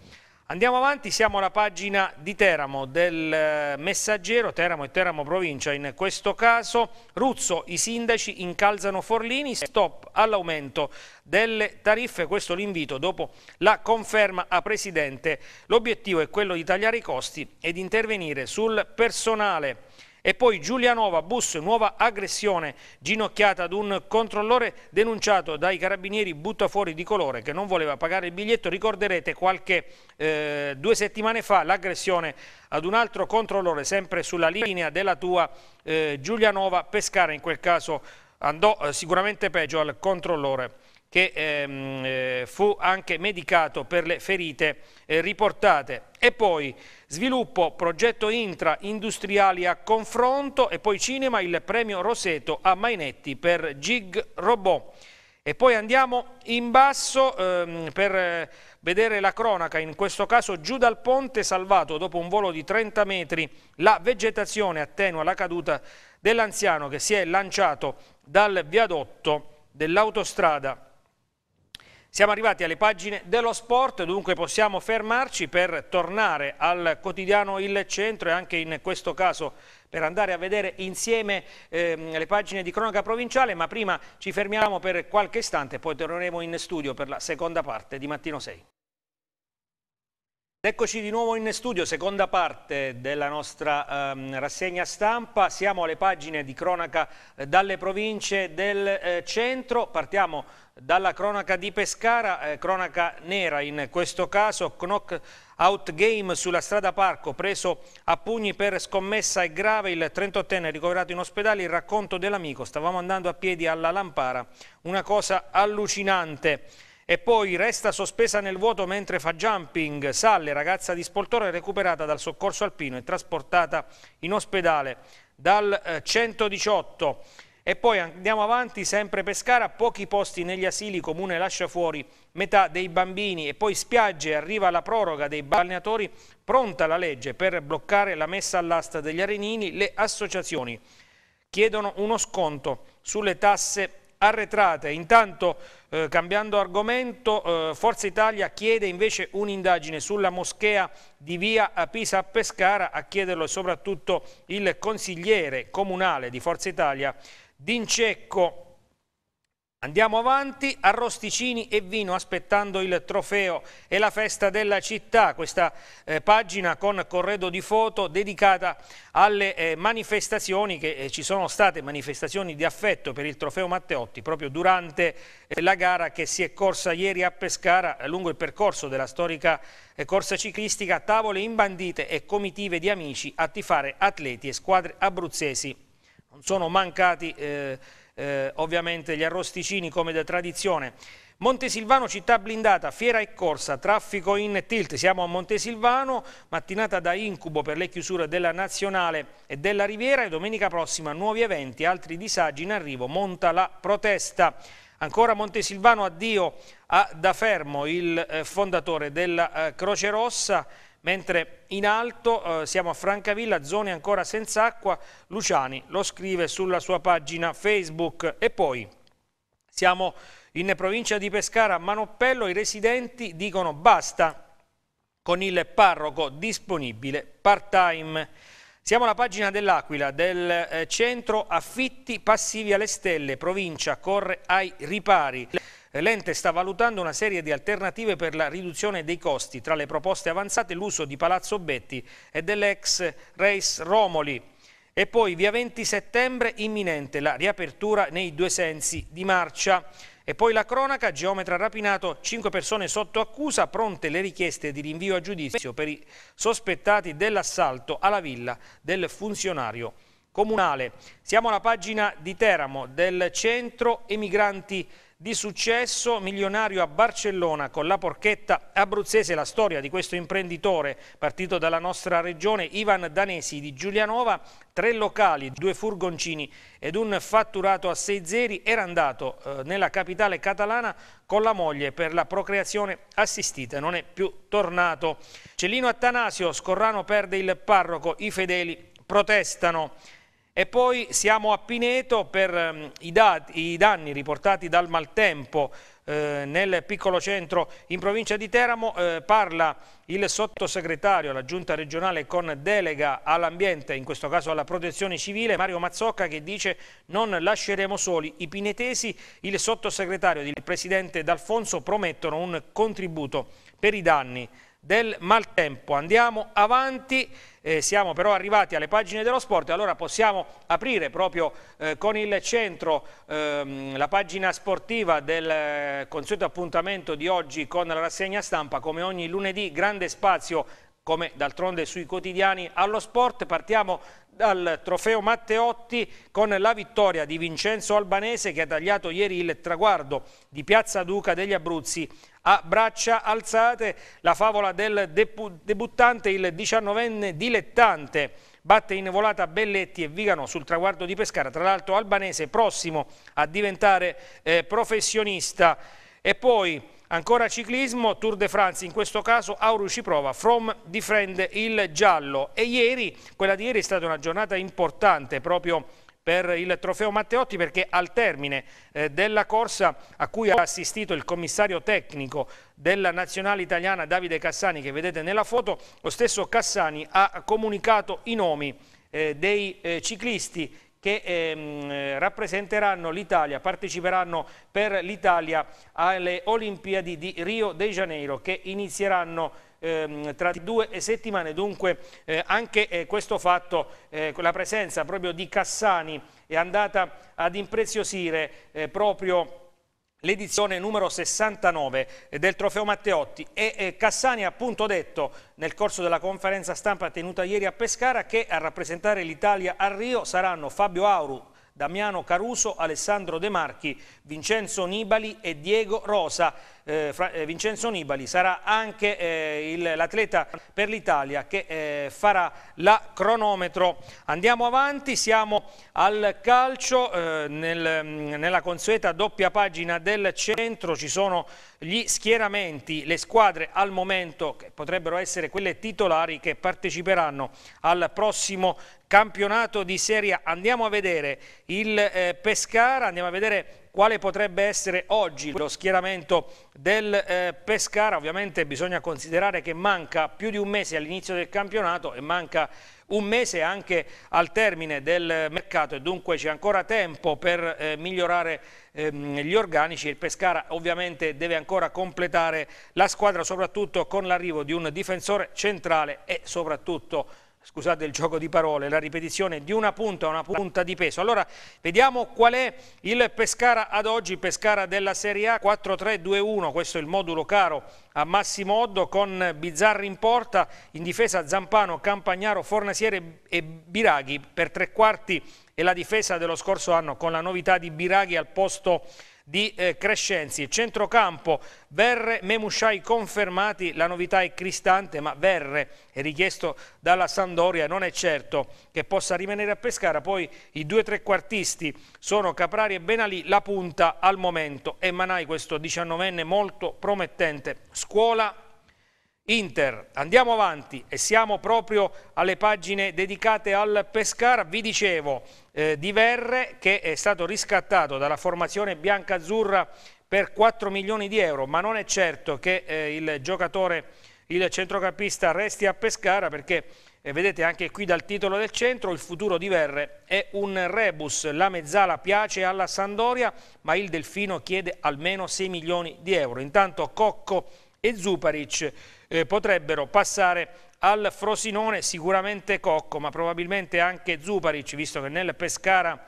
Andiamo avanti, siamo alla pagina di Teramo del eh, Messaggero, Teramo e Teramo Provincia in questo caso. Ruzzo, i sindaci incalzano Forlini, stop all'aumento delle tariffe, questo l'invito dopo la conferma a Presidente. L'obiettivo è quello di tagliare i costi ed intervenire sul personale. E poi Giulianova, bus, nuova aggressione, ginocchiata ad un controllore denunciato dai carabinieri butta fuori di colore che non voleva pagare il biglietto. Ricorderete qualche eh, due settimane fa l'aggressione ad un altro controllore sempre sulla linea della tua eh, Giulianova Pescara, in quel caso andò eh, sicuramente peggio al controllore che ehm, eh, fu anche medicato per le ferite eh, riportate. E poi sviluppo, progetto Intra, industriali a confronto e poi cinema, il premio Roseto a Mainetti per Gig Robot. E poi andiamo in basso ehm, per eh, vedere la cronaca, in questo caso giù dal ponte salvato dopo un volo di 30 metri, la vegetazione attenua la caduta dell'anziano che si è lanciato dal viadotto dell'autostrada siamo arrivati alle pagine dello sport, dunque possiamo fermarci per tornare al quotidiano Il Centro e anche in questo caso per andare a vedere insieme ehm, le pagine di cronaca provinciale, ma prima ci fermiamo per qualche istante e poi torneremo in studio per la seconda parte di Mattino 6. Eccoci di nuovo in studio, seconda parte della nostra ehm, rassegna stampa. Siamo alle pagine di cronaca eh, dalle province del eh, centro. Partiamo dalla cronaca di Pescara, eh, cronaca nera in questo caso, knock out game sulla strada Parco, preso a pugni per scommessa e grave, il 38enne ricoverato in ospedale, il racconto dell'amico, stavamo andando a piedi alla Lampara, una cosa allucinante e poi resta sospesa nel vuoto mentre fa jumping. Salle, ragazza di Spoltore, recuperata dal soccorso alpino e trasportata in ospedale dal 118. Eh, e poi andiamo avanti, sempre Pescara, pochi posti negli asili, comune lascia fuori metà dei bambini e poi spiagge, arriva la proroga dei balneatori, pronta la legge per bloccare la messa all'asta degli arenini, le associazioni chiedono uno sconto sulle tasse arretrate. Intanto, eh, cambiando argomento, eh, Forza Italia chiede invece un'indagine sulla moschea di via Pisa a Pescara, a chiederlo soprattutto il consigliere comunale di Forza Italia, D'Incecco. Andiamo avanti, arrosticini e vino aspettando il trofeo e la festa della città, questa eh, pagina con corredo di foto dedicata alle eh, manifestazioni che eh, ci sono state, manifestazioni di affetto per il trofeo Matteotti proprio durante eh, la gara che si è corsa ieri a Pescara eh, lungo il percorso della storica eh, corsa ciclistica, tavole imbandite e comitive di amici a tifare atleti e squadre abruzzesi. Non sono mancati eh, ovviamente gli arrosticini come da tradizione. Montesilvano città blindata, fiera e corsa, traffico in tilt, siamo a Montesilvano, mattinata da incubo per le chiusure della Nazionale e della Riviera e domenica prossima nuovi eventi, altri disagi in arrivo, monta la protesta. Ancora Montesilvano, addio a Da Fermo, il eh, fondatore della eh, Croce Rossa, mentre in alto eh, siamo a Francavilla, zone ancora senza acqua, Luciani lo scrive sulla sua pagina Facebook e poi siamo in provincia di Pescara, Manoppello i residenti dicono basta con il parroco disponibile part time. Siamo alla pagina dell'Aquila, del eh, centro affitti passivi alle stelle, provincia corre ai ripari. Eh, l'ente sta valutando una serie di alternative per la riduzione dei costi, tra le proposte avanzate l'uso di Palazzo Betti e dell'ex Race Romoli. E poi via 20 settembre imminente la riapertura nei due sensi di marcia. E poi la cronaca, geometra rapinato, 5 persone sotto accusa, pronte le richieste di rinvio a giudizio per i sospettati dell'assalto alla villa del funzionario comunale. Siamo alla pagina di Teramo del centro emigranti di successo, milionario a Barcellona con la porchetta abruzzese, la storia di questo imprenditore partito dalla nostra regione, Ivan Danesi di Giulianova, tre locali, due furgoncini ed un fatturato a sei zeri, era andato eh, nella capitale catalana con la moglie per la procreazione assistita, non è più tornato. Celino Attanasio, Scorrano perde il parroco, i fedeli protestano. E poi siamo a Pineto per ehm, i, dati, i danni riportati dal maltempo eh, nel piccolo centro in provincia di Teramo. Eh, parla il sottosegretario alla giunta regionale con delega all'ambiente, in questo caso alla protezione civile, Mario Mazzocca che dice non lasceremo soli i pinetesi. Il sottosegretario ed il presidente D'Alfonso promettono un contributo per i danni del maltempo. Andiamo avanti eh, siamo però arrivati alle pagine dello sport, allora possiamo aprire proprio eh, con il centro ehm, la pagina sportiva del eh, consueto appuntamento di oggi con la rassegna stampa, come ogni lunedì grande spazio come d'altronde sui quotidiani allo sport. Partiamo dal trofeo Matteotti con la vittoria di Vincenzo Albanese che ha tagliato ieri il traguardo di Piazza Duca degli Abruzzi a braccia alzate, la favola del debuttante, il diciannovenne dilettante batte in volata Belletti e Vigano sul traguardo di Pescara, tra l'altro albanese prossimo a diventare eh, professionista. E poi ancora ciclismo, Tour de France, in questo caso Auru ci prova, From difende il giallo. E ieri, quella di ieri è stata una giornata importante proprio per il trofeo Matteotti perché al termine eh, della corsa a cui ha assistito il commissario tecnico della nazionale italiana Davide Cassani che vedete nella foto, lo stesso Cassani ha comunicato i nomi eh, dei eh, ciclisti che ehm, rappresenteranno l'Italia, parteciperanno per l'Italia alle Olimpiadi di Rio de Janeiro che inizieranno Ehm, tra due settimane, dunque eh, anche eh, questo fatto, eh, la presenza proprio di Cassani è andata ad impreziosire eh, proprio l'edizione numero 69 eh, del trofeo Matteotti e eh, Cassani ha appunto detto nel corso della conferenza stampa tenuta ieri a Pescara che a rappresentare l'Italia a Rio saranno Fabio Auru, Damiano Caruso, Alessandro De Marchi, Vincenzo Nibali e Diego Rosa eh, fra, eh, Vincenzo Nibali sarà anche eh, l'atleta per l'Italia che eh, farà la cronometro. Andiamo avanti, siamo al calcio, eh, nel, mm, nella consueta doppia pagina del centro ci sono gli schieramenti, le squadre al momento che potrebbero essere quelle titolari che parteciperanno al prossimo campionato di Serie A. Andiamo a vedere il eh, Pescara, andiamo a vedere quale potrebbe essere oggi lo schieramento del eh, Pescara. Ovviamente bisogna considerare che manca più di un mese all'inizio del campionato e manca un mese anche al termine del mercato e dunque c'è ancora tempo per eh, migliorare ehm, gli organici. Il Pescara ovviamente deve ancora completare la squadra soprattutto con l'arrivo di un difensore centrale e soprattutto scusate il gioco di parole, la ripetizione di una punta a una punta di peso. Allora vediamo qual è il Pescara ad oggi, Pescara della Serie A 4-3-2-1, questo è il modulo caro a Massimo Oddo con Bizzarri in porta, in difesa Zampano, Campagnaro, Fornasiere e Biraghi per tre quarti e la difesa dello scorso anno con la novità di Biraghi al posto di di eh, Crescenzi. Centrocampo Verre, Memusciai confermati, la novità è Cristante, ma Verre è richiesto dalla Sandoria, non è certo che possa rimanere a Pescara, poi i due trequartisti sono Caprari e Benalì, la punta al momento e Manai questo diciannovenne molto promettente. Scuola Inter. Andiamo avanti e siamo proprio alle pagine dedicate al Pescara. Vi dicevo eh, di Verre che è stato riscattato dalla formazione bianca-azzurra per 4 milioni di euro, ma non è certo che eh, il giocatore, il centrocampista resti a Pescara perché eh, vedete anche qui dal titolo del centro il futuro di Verre è un rebus, la mezzala piace alla Sandoria ma il Delfino chiede almeno 6 milioni di euro. Intanto Cocco e Zuparic eh, potrebbero passare al Frosinone, sicuramente Cocco, ma probabilmente anche Zuparic, visto che nel Pescara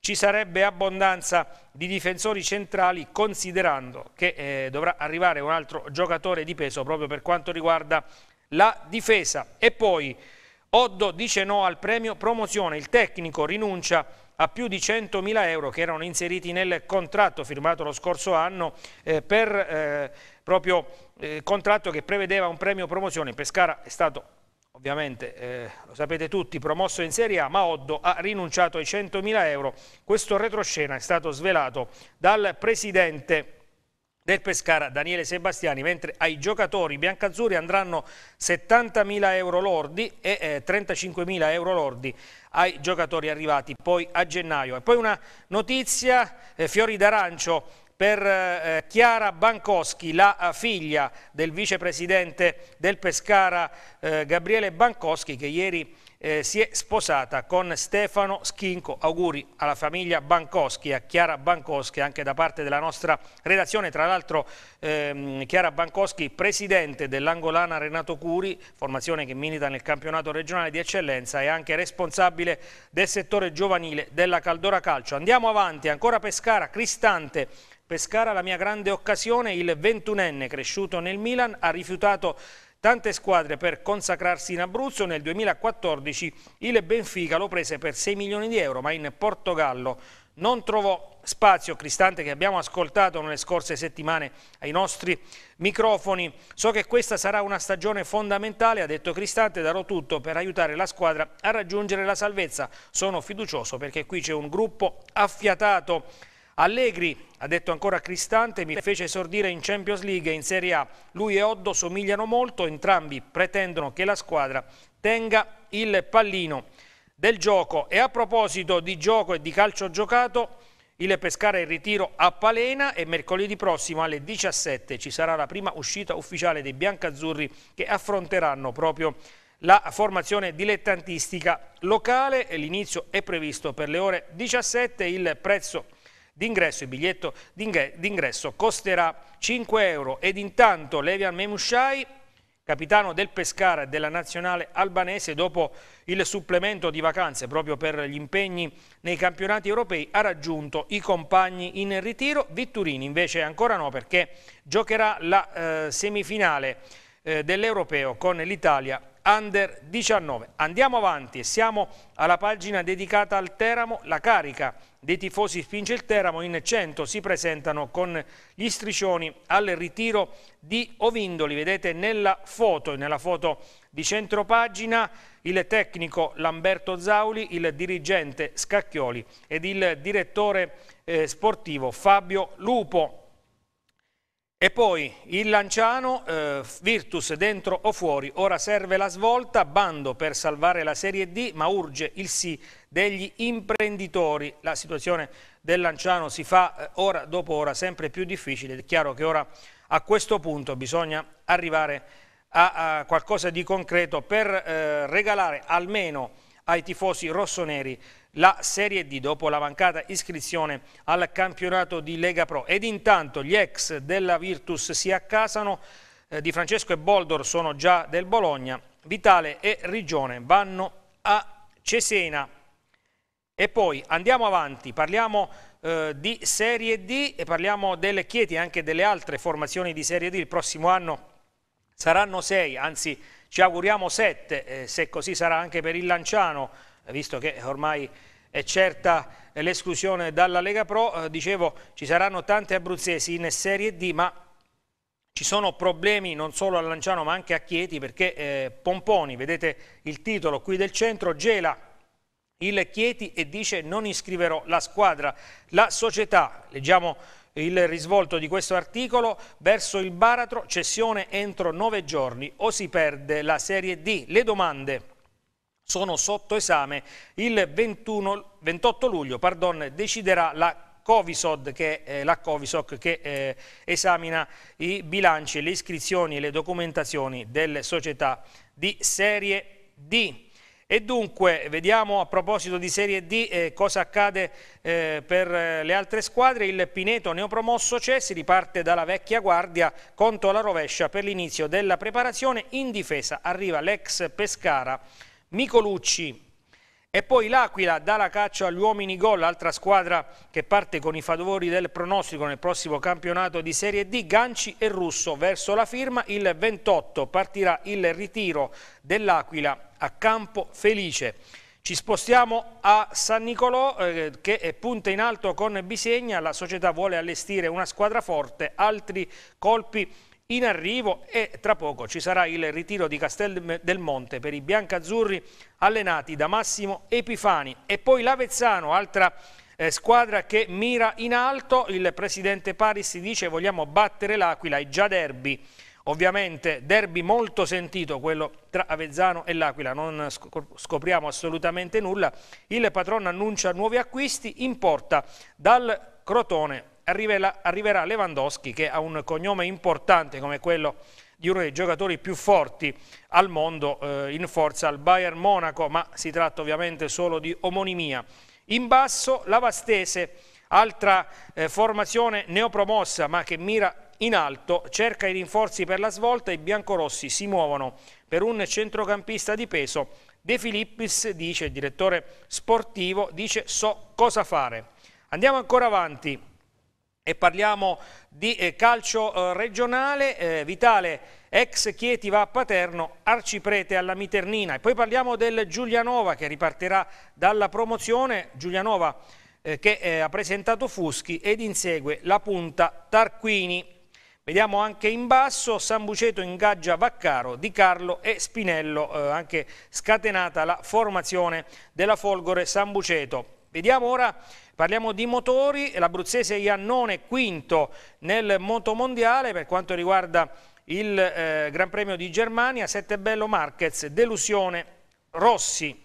ci sarebbe abbondanza di difensori centrali considerando che eh, dovrà arrivare un altro giocatore di peso proprio per quanto riguarda la difesa. E poi Oddo dice no al premio promozione, il tecnico rinuncia a più di 100.000 euro che erano inseriti nel contratto firmato lo scorso anno eh, per eh, proprio eh, contratto che prevedeva un premio promozione. Pescara è stato, ovviamente, eh, lo sapete tutti, promosso in Serie A, ma Oddo ha rinunciato ai 100.000 euro. Questo retroscena è stato svelato dal presidente del Pescara Daniele Sebastiani, mentre ai giocatori biancazzurri andranno 70.000 euro lordi e eh, 35.000 euro lordi ai giocatori arrivati poi a gennaio. E poi una notizia, eh, fiori d'arancio per eh, Chiara Bancoschi, la eh, figlia del vicepresidente del Pescara eh, Gabriele Bancoschi che ieri eh, si è sposata con Stefano Schinco. Auguri alla famiglia Bancoschi, a Chiara Bancoschi anche da parte della nostra redazione. Tra l'altro ehm, Chiara Bancoschi, presidente dell'Angolana Renato Curi, formazione che milita nel campionato regionale di eccellenza e anche responsabile del settore giovanile della Caldora Calcio. Andiamo avanti, ancora Pescara, Cristante Pescara la mia grande occasione, il 21enne cresciuto nel Milan ha rifiutato tante squadre per consacrarsi in Abruzzo. Nel 2014 il Benfica lo prese per 6 milioni di euro, ma in Portogallo non trovò spazio. Cristante che abbiamo ascoltato nelle scorse settimane ai nostri microfoni. So che questa sarà una stagione fondamentale, ha detto Cristante, darò tutto per aiutare la squadra a raggiungere la salvezza. Sono fiducioso perché qui c'è un gruppo affiatato Allegri ha detto ancora Cristante, mi fece esordire in Champions League e in Serie A. Lui e Oddo somigliano molto, entrambi pretendono che la squadra tenga il pallino del gioco. E a proposito di gioco e di calcio giocato, il Pescara è in ritiro a Palena e mercoledì prossimo alle 17 ci sarà la prima uscita ufficiale dei biancazzurri che affronteranno proprio la formazione dilettantistica locale. L'inizio è previsto per le ore 17, il prezzo è d'ingresso, il biglietto d'ingresso costerà 5 euro ed intanto Levian Memushai capitano del Pescara e della nazionale albanese dopo il supplemento di vacanze proprio per gli impegni nei campionati europei ha raggiunto i compagni in ritiro, Vitturini invece ancora no perché giocherà la eh, semifinale eh, dell'Europeo con l'Italia Under 19. Andiamo avanti e siamo alla pagina dedicata al Teramo. La carica dei tifosi spinge il Teramo, in 100 si presentano con gli striscioni al ritiro di Ovindoli. Vedete nella foto, nella foto di centropagina il tecnico Lamberto Zauli, il dirigente Scacchioli ed il direttore eh, sportivo Fabio Lupo. E poi il Lanciano, eh, Virtus dentro o fuori, ora serve la svolta, bando per salvare la Serie D, ma urge il sì degli imprenditori. La situazione del Lanciano si fa eh, ora dopo ora sempre più difficile, è chiaro che ora a questo punto bisogna arrivare a, a qualcosa di concreto per eh, regalare almeno ai tifosi rossoneri la Serie D dopo la mancata iscrizione al campionato di Lega Pro. Ed intanto gli ex della Virtus si accasano, eh, Di Francesco e Boldor sono già del Bologna, Vitale e Rigione vanno a Cesena. E poi andiamo avanti, parliamo eh, di Serie D e parliamo delle Chieti e anche delle altre formazioni di Serie D. Il prossimo anno saranno sei, anzi ci auguriamo sette, eh, se così sarà anche per il Lanciano, visto che ormai è certa l'esclusione dalla Lega Pro, eh, dicevo ci saranno tante abruzzesi in Serie D, ma ci sono problemi non solo a Lanciano ma anche a Chieti perché eh, Pomponi, vedete il titolo qui del centro, gela il Chieti e dice non iscriverò la squadra. La società, leggiamo il risvolto di questo articolo, verso il baratro, cessione entro nove giorni o si perde la Serie D. Le domande sono sotto esame. Il 21, 28 luglio pardon, deciderà la Covisod, che è eh, la Covisoc che eh, esamina i bilanci, le iscrizioni e le documentazioni delle società di serie D. E dunque vediamo a proposito di Serie D eh, cosa accade eh, per eh, le altre squadre. Il Pineto neopromosso c'è, si riparte dalla vecchia guardia contro la rovescia per l'inizio della preparazione. In difesa arriva l'ex Pescara Micolucci e poi l'Aquila dà la caccia agli uomini gol, altra squadra che parte con i favori del pronostico nel prossimo campionato di Serie D, Ganci e Russo verso la firma, il 28 partirà il ritiro dell'Aquila a Campo Felice. Ci spostiamo a San Nicolò eh, che punta in alto con Bisegna, la società vuole allestire una squadra forte, altri colpi in arrivo e tra poco ci sarà il ritiro di Castel del Monte per i biancazzurri allenati da Massimo Epifani e poi l'Avezzano, altra eh, squadra che mira in alto, il presidente Paris dice vogliamo battere l'Aquila è già derby. Ovviamente derby molto sentito quello tra Avezzano e L'Aquila, non scopriamo assolutamente nulla. Il patron annuncia nuovi acquisti importa dal Crotone arriverà Lewandowski che ha un cognome importante come quello di uno dei giocatori più forti al mondo eh, in forza al Bayern Monaco, ma si tratta ovviamente solo di omonimia. In basso Lavastese, altra eh, formazione neopromossa ma che mira in alto, cerca i rinforzi per la svolta, i biancorossi si muovono per un centrocampista di peso. De Filippis dice, direttore sportivo, dice so cosa fare. Andiamo ancora avanti e parliamo di eh, calcio eh, regionale, eh, Vitale ex Chieti va a Paterno, arciprete alla Miternina e poi parliamo del Giulianova che ripartirà dalla promozione, Giulianova eh, che eh, ha presentato Fuschi ed insegue la punta Tarquini. Vediamo anche in basso, San Buceto ingaggia Vaccaro, Di Carlo e Spinello, eh, anche scatenata la formazione della Folgore San Buceto. Vediamo ora, parliamo di motori, l'abruzzese Iannone quinto nel motomondiale per quanto riguarda il eh, Gran Premio di Germania, sette bello Marquez, delusione Rossi.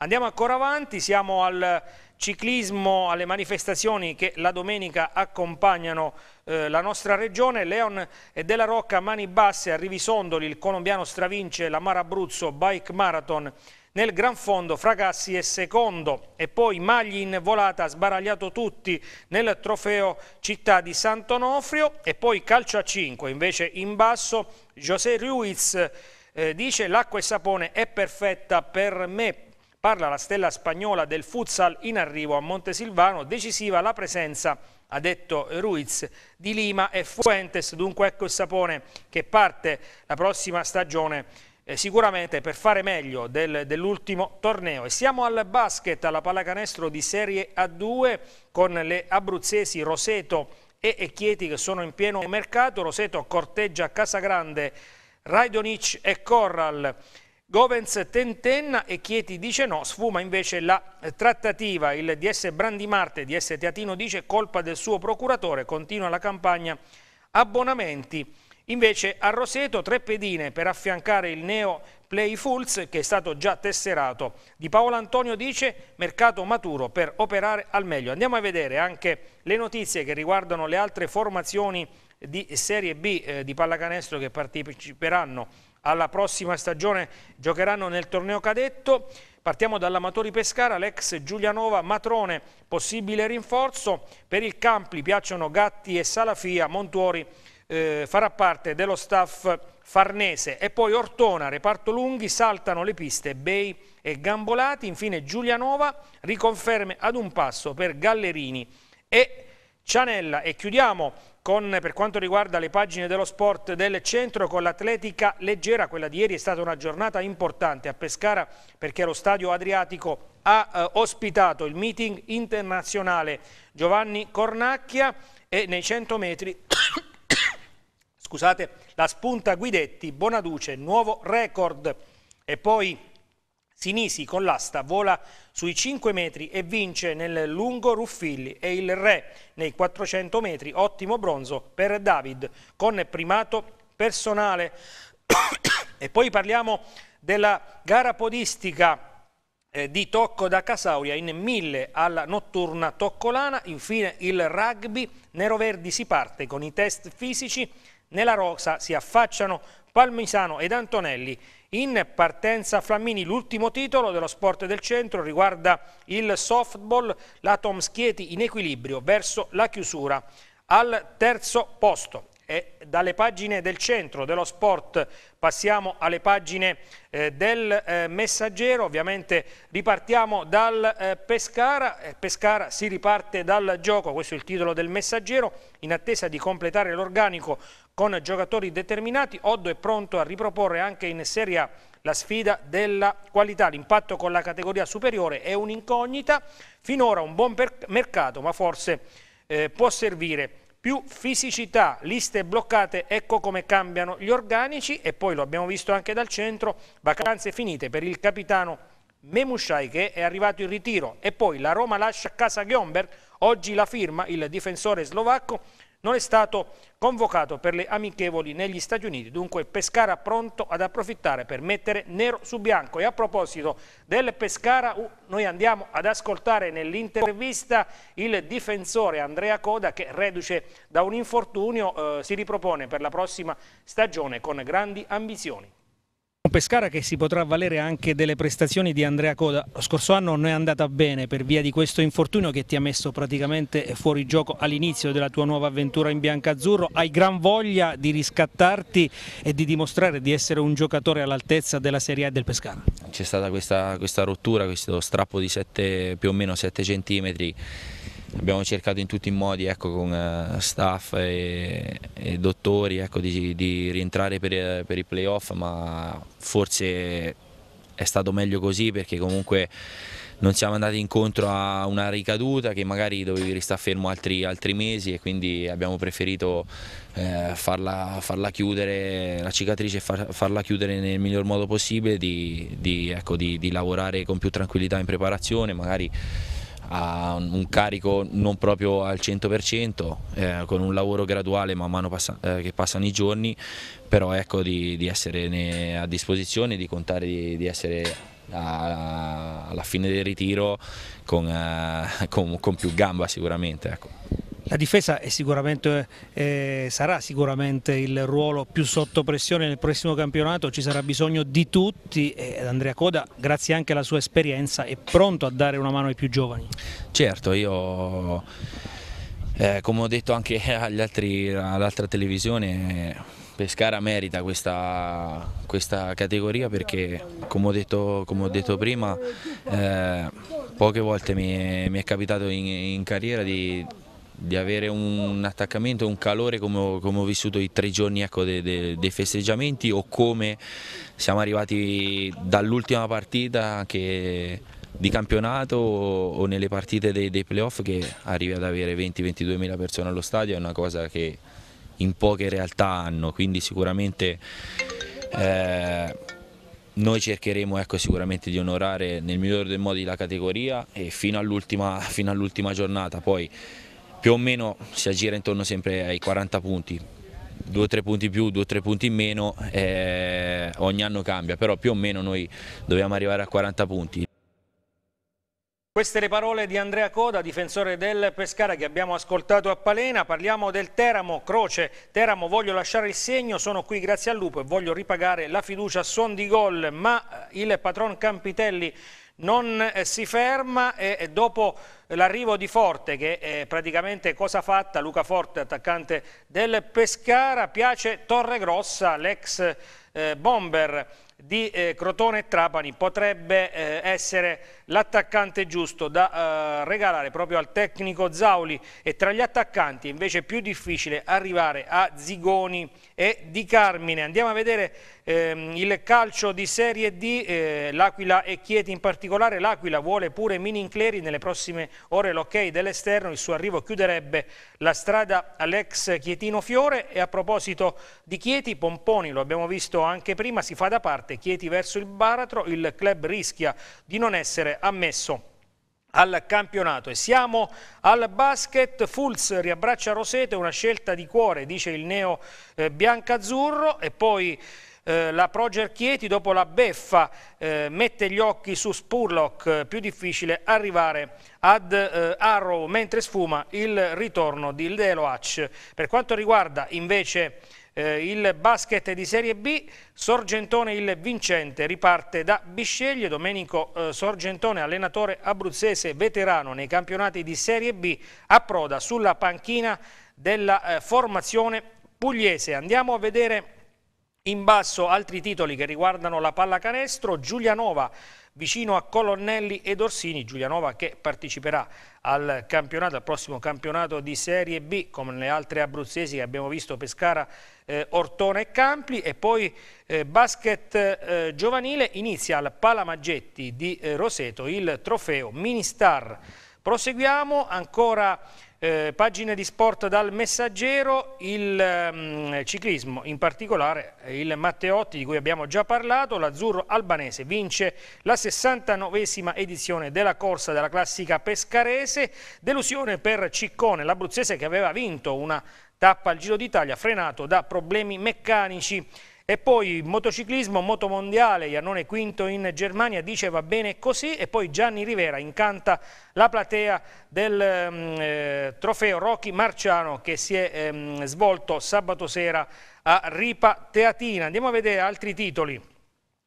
Andiamo ancora avanti, siamo al ciclismo, alle manifestazioni che la domenica accompagnano eh, la nostra regione, Leon e Della Rocca, Mani Basse, a Rivisondoli, il colombiano stravince la Mar Abruzzo Bike Marathon nel gran fondo Fragassi è secondo e poi Magli in volata ha sbaragliato tutti nel trofeo città di Sant'Onofrio e poi calcio a 5 invece in basso José Ruiz eh, dice l'acqua e sapone è perfetta per me parla la stella spagnola del futsal in arrivo a Montesilvano, decisiva la presenza, ha detto Ruiz, di Lima e Fuentes, dunque ecco il sapone che parte la prossima stagione eh, sicuramente per fare meglio del, dell'ultimo torneo. E siamo al basket, alla pallacanestro di Serie A2 con le abruzzesi Roseto e Chieti che sono in pieno mercato. Roseto corteggia a Casagrande, Rajdonic e Corral. Govens tentenna e Chieti dice no, sfuma invece la trattativa. Il DS Brandimarte, DS Teatino dice colpa del suo procuratore, continua la campagna abbonamenti Invece a Roseto tre pedine per affiancare il neo Playfuls che è stato già tesserato. Di Paolo Antonio dice mercato maturo per operare al meglio. Andiamo a vedere anche le notizie che riguardano le altre formazioni di Serie B eh, di pallacanestro che parteciperanno alla prossima stagione, giocheranno nel torneo cadetto. Partiamo dall'Amatori Pescara, l'ex Giulianova Matrone, possibile rinforzo. Per il Campli piacciono Gatti e Salafia, Montuori eh, farà parte dello staff Farnese e poi Ortona, reparto lunghi, saltano le piste Bei e Gambolati, infine Giulianova riconferme ad un passo per Gallerini e Cianella e chiudiamo con, per quanto riguarda le pagine dello sport del centro con l'atletica leggera, quella di ieri è stata una giornata importante a Pescara perché lo stadio Adriatico ha eh, ospitato il meeting internazionale Giovanni Cornacchia e nei 100 metri scusate, la spunta Guidetti, Bonaduce, nuovo record e poi Sinisi con l'asta vola sui 5 metri e vince nel lungo Ruffilli e il re nei 400 metri, ottimo bronzo per David con primato personale. e poi parliamo della gara podistica eh, di Tocco da Casauria in 1000 alla notturna Toccolana, infine il rugby, Nero Verdi si parte con i test fisici nella rosa si affacciano Palmisano ed Antonelli. In partenza Flammini, l'ultimo titolo dello sport del centro riguarda il softball, la Tom Tomschieti in equilibrio verso la chiusura al terzo posto. E dalle pagine del centro dello sport passiamo alle pagine eh, del eh, messaggero, ovviamente ripartiamo dal eh, Pescara, eh, Pescara si riparte dal gioco, questo è il titolo del messaggero, in attesa di completare l'organico con giocatori determinati. Oddo è pronto a riproporre anche in Serie A la sfida della qualità. L'impatto con la categoria superiore è un'incognita, finora un buon mercato ma forse eh, può servire più fisicità, liste bloccate, ecco come cambiano gli organici e poi lo abbiamo visto anche dal centro, vacanze finite per il capitano Memushai che è arrivato in ritiro e poi la Roma lascia a casa Gomberg, oggi la firma il difensore slovacco non è stato convocato per le amichevoli negli Stati Uniti, dunque Pescara pronto ad approfittare per mettere nero su bianco. E a proposito del Pescara, uh, noi andiamo ad ascoltare nell'intervista il difensore Andrea Coda che reduce da un infortunio eh, si ripropone per la prossima stagione con grandi ambizioni. Un Pescara che si potrà valere anche delle prestazioni di Andrea Coda. Lo scorso anno non è andata bene per via di questo infortunio che ti ha messo praticamente fuori gioco all'inizio della tua nuova avventura in biancazzurro. Hai gran voglia di riscattarti e di dimostrare di essere un giocatore all'altezza della Serie A del Pescara. C'è stata questa, questa, rottura, questo strappo di 7, più o meno 7 centimetri abbiamo cercato in tutti i modi ecco, con eh, staff e, e dottori ecco, di, di, rientrare per, per i playoff ma forse è stato meglio così perché comunque non siamo andati incontro a una ricaduta che magari dovevi restare fermo altri, altri, mesi e quindi abbiamo preferito eh, farla, farla, chiudere, la cicatrice far, farla chiudere nel miglior modo possibile, di, di, ecco, di, di lavorare con più tranquillità in preparazione, magari ha un carico non proprio al 100%, eh, con un lavoro graduale man mano passa, eh, che passano i giorni, però ecco di, di essere a disposizione, di contare di, di essere alla, alla, fine del ritiro con, eh, con, con più gamba sicuramente. Ecco. La difesa sicuramente, eh, sarà sicuramente il ruolo più sotto pressione nel prossimo campionato, ci sarà bisogno di tutti ed Andrea Coda, grazie anche alla sua esperienza, è pronto a dare una mano ai più giovani. Certo, io eh, come ho detto anche all'altra televisione Pescara merita questa, questa, categoria perché, come ho detto, come ho detto prima, eh, poche volte mi, mi, è capitato in, in carriera di, di avere un attaccamento un calore come ho, come ho, vissuto i tre giorni ecco, dei, dei, dei festeggiamenti o come siamo arrivati dall'ultima partita che di campionato o, nelle partite dei, dei playoff che arrivi ad avere 20-22 mila persone allo stadio è una cosa che in poche realtà hanno, quindi sicuramente eh, noi cercheremo ecco, sicuramente di onorare nel migliore dei modi la categoria e fino all'ultima all giornata. Poi più o meno si aggira intorno sempre ai 40 punti, 2-3 punti in più, 2-3 punti in meno, eh, ogni anno cambia, però più o meno noi dobbiamo arrivare a 40 punti. Queste le parole di Andrea Coda, difensore del Pescara che abbiamo ascoltato a Palena. Parliamo del Teramo, Croce. Teramo, voglio lasciare il segno, sono qui grazie al lupo e voglio ripagare la fiducia a son di gol, ma il patron Campitelli non eh, si ferma e dopo l'arrivo di Forte che è eh, praticamente cosa fatta, Luca Forte attaccante del Pescara, piace Torregrossa, l'ex eh, bomber di Crotone e Trapani potrebbe essere l'attaccante giusto da regalare proprio al tecnico Zauli e tra gli attaccanti è invece più difficile arrivare a Zigoni e di Carmine. Andiamo a vedere ehm, il calcio di Serie D, eh, l'Aquila e Chieti in particolare. L'Aquila vuole pure Minincleri nelle prossime ore l'ok dell'esterno, il suo arrivo chiuderebbe la strada all'ex Chietino Fiore e a proposito di Chieti, Pomponi, lo abbiamo visto anche prima, si fa da parte Chieti verso il Baratro, il club rischia di non essere ammesso al campionato. E siamo al basket, Fulz riabbraccia Roseto, una scelta di cuore, dice il neo eh, biancazzurro e poi eh, la Proger Chieti dopo la beffa eh, mette gli occhi su Spurlock, più difficile arrivare ad eh, Arrow mentre sfuma il ritorno di Ldeloac. Per quanto riguarda invece eh, il basket di Serie B, Sorgentone il vincente, riparte da Bisceglie, Domenico eh, Sorgentone allenatore abruzzese veterano nei campionati di Serie B, approda sulla panchina della eh, formazione pugliese. Andiamo a vedere in basso altri titoli che riguardano la pallacanestro, Giulianova vicino a Colonnelli ed Orsini, Giulianova che parteciperà al campionato, al prossimo campionato di Serie B, come le altre abruzzesi che abbiamo visto Pescara, eh, Ortona e Campli e poi eh, basket eh, giovanile inizia al Palamaggetti di eh, Roseto il trofeo Ministar. Proseguiamo ancora eh, pagine di sport dal messaggero, il mh, ehm, ciclismo, in particolare il Matteotti di cui abbiamo già parlato, l'azzurro albanese vince la 69esima edizione della corsa della classica pescarese, delusione per Ciccone, l'abruzzese che aveva vinto una tappa al Giro d'Italia frenato da problemi meccanici. E poi motociclismo, motomondiale, Iannone Quinto in Germania dice va bene così e poi Gianni Rivera incanta la platea del mm, eh, trofeo Rocky Marciano che si è eh, svolto sabato sera a Ripa Teatina. Andiamo a vedere altri titoli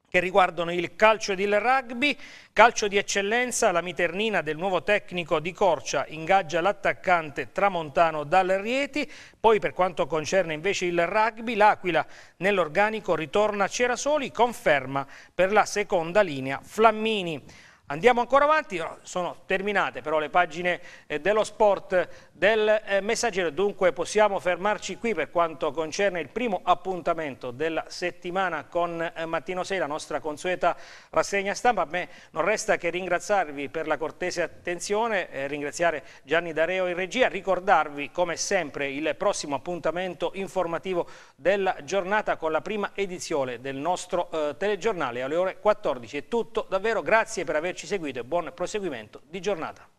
che riguardano il calcio ed il rugby, calcio di eccellenza, la miternina del nuovo tecnico di Corcia ingaggia l'attaccante tramontano dal Rieti, poi per quanto concerne invece il rugby, l'Aquila nell'organico ritorna Cerasoli, conferma per la seconda linea Flammini. Andiamo ancora avanti, sono terminate però le pagine eh, dello sport del eh, Messaggero. Dunque possiamo fermarci qui per quanto concerne il primo appuntamento della settimana con eh, Mattino 6, la nostra consueta rassegna stampa. A me non resta che ringraziarvi per la cortese attenzione, eh, ringraziare Gianni Dareo in regia, ricordarvi come sempre il prossimo appuntamento informativo della giornata con la prima edizione del nostro eh, telegiornale alle ore 14. È tutto davvero, grazie per averci seguito e buon proseguimento di giornata.